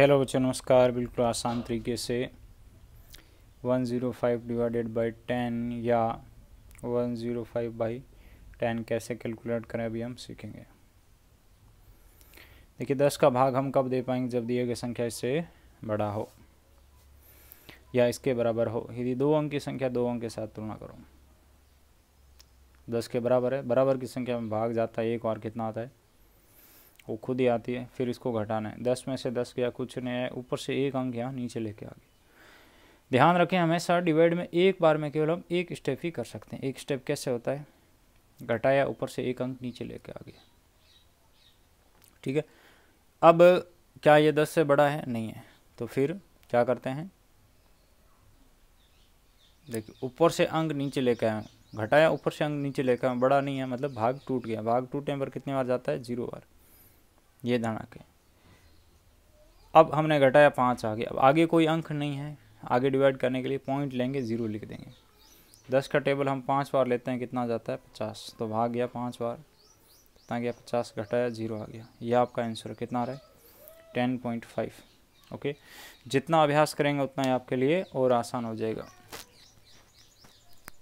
hello बच्चों नमस्कार बिल्कुल आसान तरीके से 105 zero five divided by ten या 105 ज़ीरो फाइव बाई टेन कैसे कैलकुलेट करें अभी हम सीखेंगे देखिए 10 का भाग हम कब दे पाएंगे जब दिए गए संख्या इससे बड़ा हो या इसके बराबर हो यदि दो अंक की संख्या दो अंक के साथ तुलना करो 10 के बराबर है बराबर की संख्या में भाग जाता है एक और कितना आता है वो खुद ही आती है फिर इसको घटाना है दस में से दस गया कुछ नहीं है ऊपर से एक अंक यहाँ नीचे लेके आ गया ध्यान रखें हमेशा डिवाइड में एक बार में केवल हम एक स्टेप ही कर सकते हैं एक स्टेप कैसे होता है घटाया ऊपर से एक अंक नीचे लेके आ गया ठीक है अब क्या ये दस से बड़ा है नहीं है तो फिर क्या करते हैं देखिए ऊपर से अंक नीचे लेके आए घटाया ऊपर से अंक नीचे लेके आए बड़ा नहीं है मतलब भाग टूट गया भाग टूटने पर कितने बार जाता है जीरो बार ये के अब हमने घटाया पाँच आगे अब आगे कोई अंक नहीं है आगे डिवाइड करने के लिए पॉइंट लेंगे ज़ीरो लिख देंगे दस का टेबल हम पाँच बार लेते हैं कितना जाता है पचास तो भाग गया पाँच बार कितना गया पचास घटाया जीरो आ गया यह आपका आंसर कितना रहा टेन पॉइंट फाइव ओके जितना अभ्यास करेंगे उतना ही आपके लिए और आसान हो जाएगा